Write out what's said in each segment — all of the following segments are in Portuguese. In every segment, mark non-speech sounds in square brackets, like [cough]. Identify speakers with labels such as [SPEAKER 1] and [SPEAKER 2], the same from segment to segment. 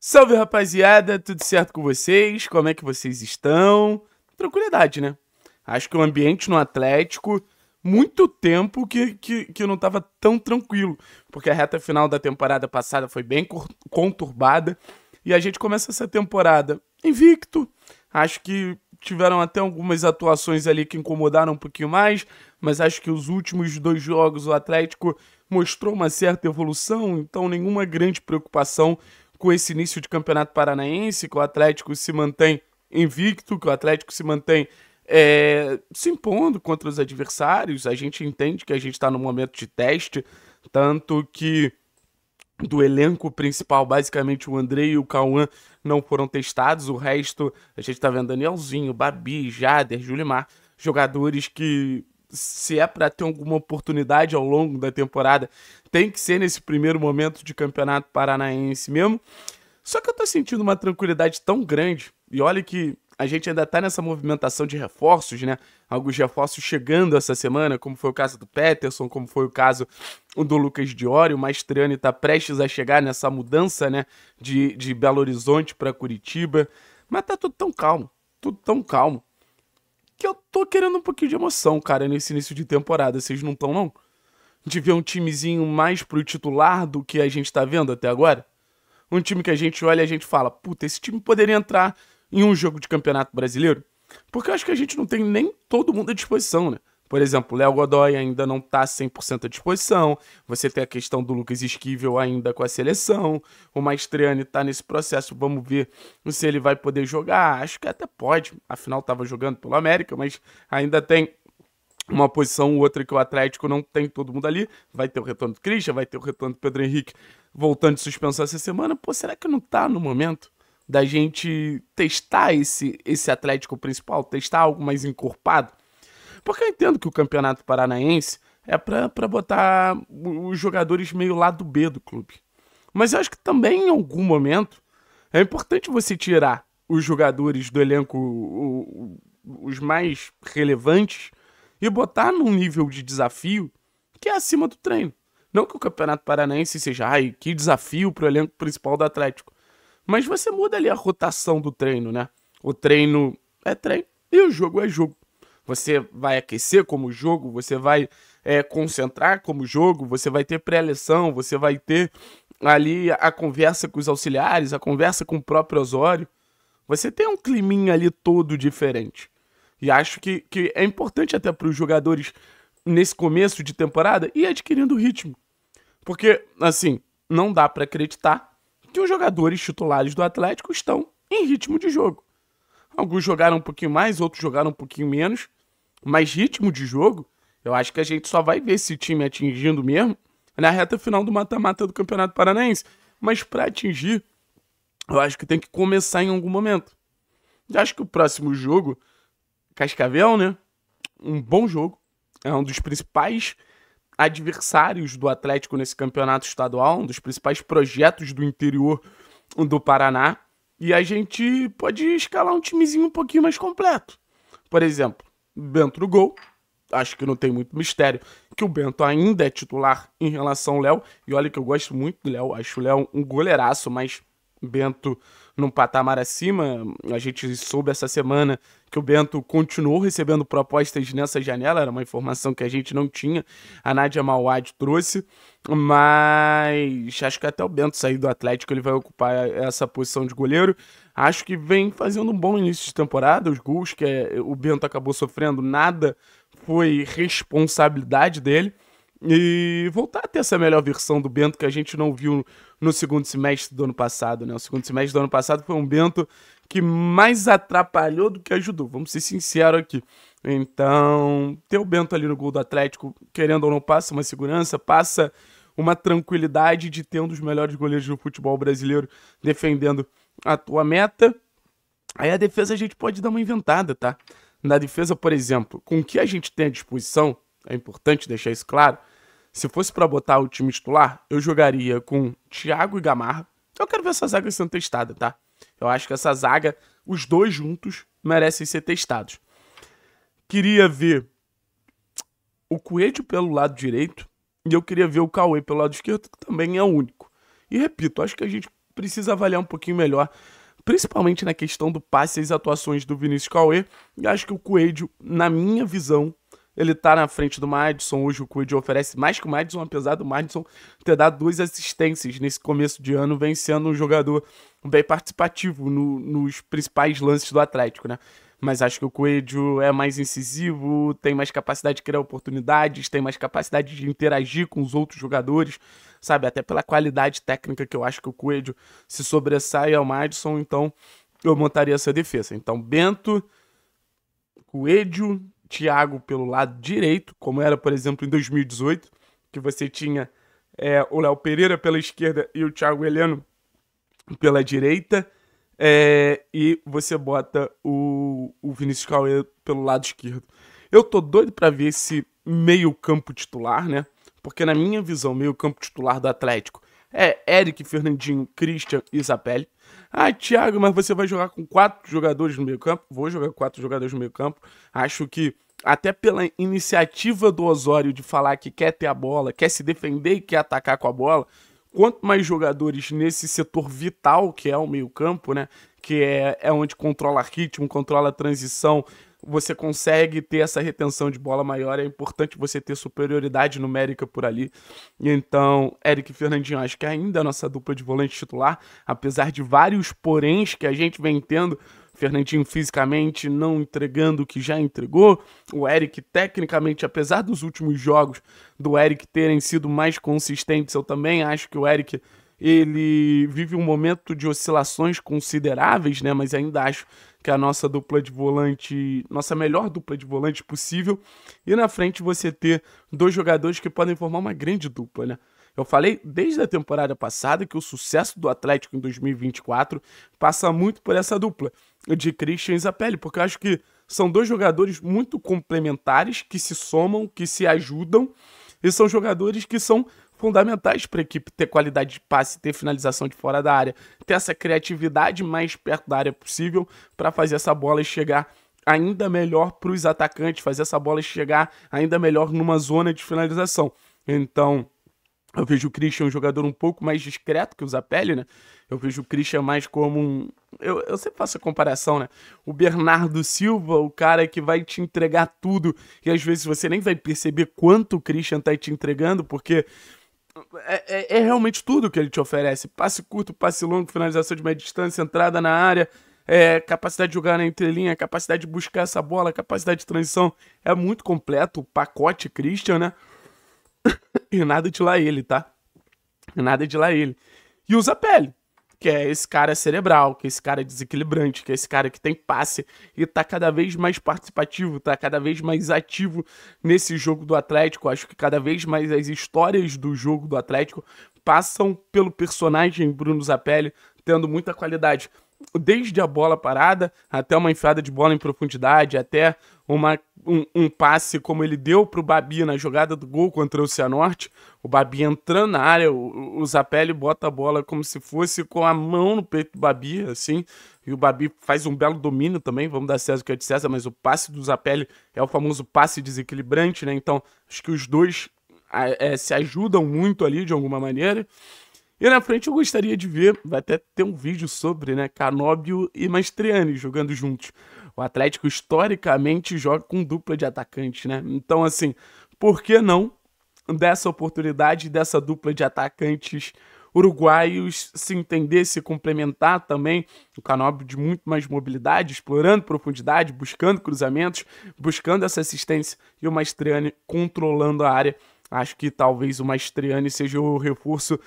[SPEAKER 1] Salve rapaziada, tudo certo com vocês? Como é que vocês estão? Tranquilidade, né? Acho que o ambiente no Atlético, muito tempo que, que, que não tava tão tranquilo, porque a reta final da temporada passada foi bem conturbada e a gente começa essa temporada invicto. Acho que tiveram até algumas atuações ali que incomodaram um pouquinho mais, mas acho que os últimos dois jogos o Atlético mostrou uma certa evolução, então nenhuma grande preocupação com esse início de campeonato paranaense, que o Atlético se mantém invicto, que o Atlético se mantém é, se impondo contra os adversários. A gente entende que a gente está no momento de teste, tanto que do elenco principal, basicamente o André e o Cauã não foram testados, o resto a gente está vendo Danielzinho, Babi, Jader, Julimar, jogadores que se é para ter alguma oportunidade ao longo da temporada, tem que ser nesse primeiro momento de campeonato paranaense mesmo. Só que eu tô sentindo uma tranquilidade tão grande, e olha que a gente ainda tá nessa movimentação de reforços, né? Alguns reforços chegando essa semana, como foi o caso do Peterson, como foi o caso do Lucas Diori, o Mastriani tá prestes a chegar nessa mudança, né? De, de Belo Horizonte para Curitiba. Mas tá tudo tão calmo, tudo tão calmo querendo um pouquinho de emoção, cara, nesse início de temporada. Vocês não estão, não? De ver um timezinho mais pro titular do que a gente tá vendo até agora? Um time que a gente olha e a gente fala, puta, esse time poderia entrar em um jogo de campeonato brasileiro? Porque eu acho que a gente não tem nem todo mundo à disposição, né? Por exemplo, Léo Godoy ainda não está 100% à disposição. Você tem a questão do Lucas Esquivel ainda com a seleção. O Maestriani está nesse processo. Vamos ver se ele vai poder jogar. Acho que até pode. Afinal, estava jogando pelo América, mas ainda tem uma posição ou outra que o Atlético não tem todo mundo ali. Vai ter o retorno do Christian, vai ter o retorno do Pedro Henrique voltando de suspensão essa semana. Pô, será que não está no momento? da gente testar esse, esse Atlético principal, testar algo mais encorpado? Porque eu entendo que o Campeonato Paranaense é para botar os jogadores meio lado B do clube. Mas eu acho que também em algum momento é importante você tirar os jogadores do elenco o, o, os mais relevantes e botar num nível de desafio que é acima do treino. Não que o Campeonato Paranaense seja, ai, que desafio para o elenco principal do Atlético. Mas você muda ali a rotação do treino, né? O treino é treino e o jogo é jogo. Você vai aquecer como jogo, você vai é, concentrar como jogo, você vai ter pré-eleção, você vai ter ali a conversa com os auxiliares, a conversa com o próprio Osório. Você tem um climinha ali todo diferente. E acho que, que é importante até para os jogadores, nesse começo de temporada, ir adquirindo ritmo. Porque, assim, não dá para acreditar que os jogadores titulares do Atlético estão em ritmo de jogo. Alguns jogaram um pouquinho mais, outros jogaram um pouquinho menos. Mas ritmo de jogo, eu acho que a gente só vai ver esse time atingindo mesmo na reta final do mata-mata do Campeonato Paranaense. Mas para atingir, eu acho que tem que começar em algum momento. Eu acho que o próximo jogo, Cascavel, né? Um bom jogo. É um dos principais adversários do Atlético nesse campeonato estadual, um dos principais projetos do interior do Paraná. E a gente pode escalar um timezinho um pouquinho mais completo. Por exemplo, Bento no gol. Acho que não tem muito mistério que o Bento ainda é titular em relação ao Léo. E olha que eu gosto muito do Léo, acho o Léo um goleiraço, mas Bento num patamar acima. A gente soube essa semana que o Bento continuou recebendo propostas nessa janela, era uma informação que a gente não tinha. A Nádia Mauad trouxe, mas acho que até o Bento sair do Atlético ele vai ocupar essa posição de goleiro. Acho que vem fazendo um bom início de temporada. Os gols que eh, o Bento acabou sofrendo, nada foi responsabilidade dele e voltar a ter essa melhor versão do Bento que a gente não viu no segundo semestre do ano passado, né? O segundo semestre do ano passado foi um Bento que mais atrapalhou do que ajudou, vamos ser sinceros aqui. Então, ter o Bento ali no gol do Atlético, querendo ou não, passa uma segurança, passa uma tranquilidade de ter um dos melhores goleiros do futebol brasileiro defendendo a tua meta. Aí a defesa a gente pode dar uma inventada, tá? Na defesa, por exemplo, com o que a gente tem à disposição, é importante deixar isso claro, se fosse para botar o time titular, eu jogaria com Thiago e Gamarra. Eu quero ver essa zaga sendo testada, tá? Eu acho que essa zaga, os dois juntos, merecem ser testados. Queria ver o Coelho pelo lado direito e eu queria ver o Cauê pelo lado esquerdo, que também é único. E repito, acho que a gente precisa avaliar um pouquinho melhor, principalmente na questão do passe e as atuações do Vinícius Cauê. E acho que o Coelho, na minha visão, ele tá na frente do Madison. Hoje o Quid oferece mais que o Madison, apesar do Madison ter dado duas assistências nesse começo de ano, vencendo um jogador bem participativo no, nos principais lances do Atlético, né? Mas acho que o Coelho é mais incisivo, tem mais capacidade de criar oportunidades, tem mais capacidade de interagir com os outros jogadores, sabe? Até pela qualidade técnica que eu acho que o Coelho se sobressai ao Madison, então eu montaria essa defesa. Então, Bento, Coelho, Thiago pelo lado direito, como era, por exemplo, em 2018, que você tinha é, o Léo Pereira pela esquerda e o Thiago Heleno pela direita. É, e você bota o, o Vinícius Cauê pelo lado esquerdo. Eu tô doido para ver esse meio-campo titular, né? Porque, na minha visão, meio-campo titular do Atlético é Eric, Fernandinho, Christian e Isabelle. Ah, Thiago, mas você vai jogar com quatro jogadores no meio campo? Vou jogar com quatro jogadores no meio campo. Acho que até pela iniciativa do Osório de falar que quer ter a bola, quer se defender e quer atacar com a bola, quanto mais jogadores nesse setor vital que é o meio campo, né? Que é, é onde controla ritmo, controla transição, você consegue ter essa retenção de bola maior, é importante você ter superioridade numérica por ali. Então, Eric Fernandinho, acho que ainda a nossa dupla de volante titular, apesar de vários poréns que a gente vem tendo, Fernandinho fisicamente não entregando o que já entregou, o Eric tecnicamente, apesar dos últimos jogos do Eric terem sido mais consistentes, eu também acho que o Eric ele vive um momento de oscilações consideráveis, né? Mas ainda acho que a nossa dupla de volante, nossa melhor dupla de volante possível. E na frente você ter dois jogadores que podem formar uma grande dupla, né? Eu falei desde a temporada passada que o sucesso do Atlético em 2024 passa muito por essa dupla de Christian e Zapelli, porque eu acho que são dois jogadores muito complementares que se somam, que se ajudam e são jogadores que são fundamentais para a equipe ter qualidade de passe, ter finalização de fora da área, ter essa criatividade mais perto da área possível para fazer essa bola chegar ainda melhor para os atacantes, fazer essa bola chegar ainda melhor numa zona de finalização. Então, eu vejo o Christian um jogador um pouco mais discreto que o Zapelli, né? Eu vejo o Christian mais como um. Eu, eu sempre faço a comparação, né? O Bernardo Silva, o cara que vai te entregar tudo. E às vezes você nem vai perceber quanto o Christian tá te entregando, porque é, é, é, realmente tudo que ele te oferece. Passe curto, passe longo, finalização de média distância, entrada na área, é, capacidade de jogar na entrelinha, capacidade de buscar essa bola, capacidade de transição. É muito completo o pacote Christian, né? [coughs] e nada de lá ele, tá? Nada de lá ele. E usa pele que é esse cara cerebral, que é esse cara desequilibrante, que é esse cara que tem passe e tá cada vez mais participativo, tá cada vez mais ativo nesse jogo do Atlético. Acho que cada vez mais as histórias do jogo do Atlético passam pelo personagem Bruno Zapelli, tendo muita qualidade desde a bola parada até uma enfiada de bola em profundidade, até uma, um, um passe como ele deu para o Babi na jogada do gol contra o Cianorte. O Babi entrando na área, o, o Zapelli bota a bola como se fosse com a mão no peito do Babi, assim. E o Babi faz um belo domínio também, vamos dar César o que é de César, mas o passe do Zapelli é o famoso passe desequilibrante, né? Então, acho que os dois ah, é, se ajudam muito ali de alguma maneira. E na frente eu gostaria de ver, vai até ter um vídeo sobre, né, Canóbio e Mastriani jogando juntos. O Atlético historicamente joga com dupla de atacantes, né? Então, assim, por que não dessa oportunidade, dessa dupla de atacantes uruguaios se entender, se complementar também. O Canobio de muito mais mobilidade, explorando profundidade, buscando cruzamentos, buscando essa assistência e o Mastriani controlando a área. Acho que talvez o Mastriani seja o reforço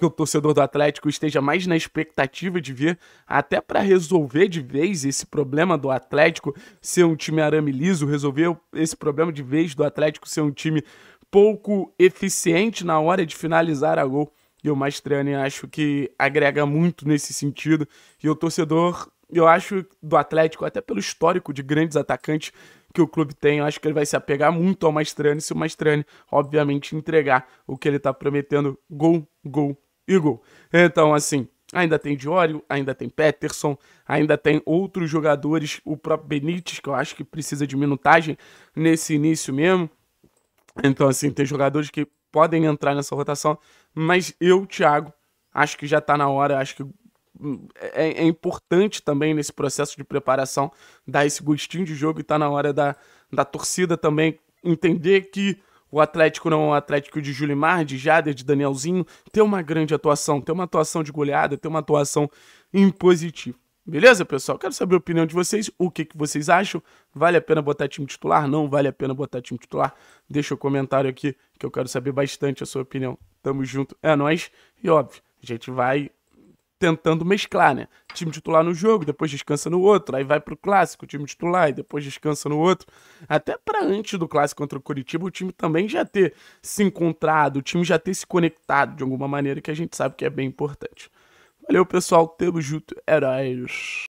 [SPEAKER 1] que o torcedor do Atlético esteja mais na expectativa de ver, até para resolver de vez esse problema do Atlético ser um time arame liso, resolver esse problema de vez do Atlético ser um time pouco eficiente na hora de finalizar a gol. E o Mastriani acho que agrega muito nesse sentido. E o torcedor, eu acho, do Atlético, até pelo histórico de grandes atacantes que o clube tem, eu acho que ele vai se apegar muito ao Mastriani se o Mastriani, obviamente, entregar o que ele está prometendo: gol, gol, Eagle. Então, assim, ainda tem Diório, ainda tem Peterson, ainda tem outros jogadores, o próprio Benítez, que eu acho que precisa de minutagem nesse início mesmo. Então, assim, tem jogadores que podem entrar nessa rotação, mas eu, Thiago, acho que já está na hora, acho que hum, é, é, importante também nesse processo de preparação dar esse gostinho de jogo e tá na hora da, da torcida também entender que o Atlético não é um Atlético de Julimar, de Jader, de Danielzinho. Ter uma grande atuação, ter uma atuação de goleada, ter uma atuação impositiva. Beleza, pessoal? Quero saber a opinião de vocês, o que, que vocês acham. Vale a pena botar time titular? Não vale a pena botar time titular? Deixa o um comentário aqui que eu quero saber bastante a sua opinião. Tamo junto, é nós E óbvio, a gente vai tentando mesclar, né? Time titular no jogo, depois descansa no outro, aí vai pro clássico, time titular e depois descansa no outro. Até para antes do clássico contra o Curitiba, o time também já ter se encontrado, o time já ter se conectado de alguma maneira que a gente sabe que é bem importante. Valeu, pessoal, tamo junto, heróis.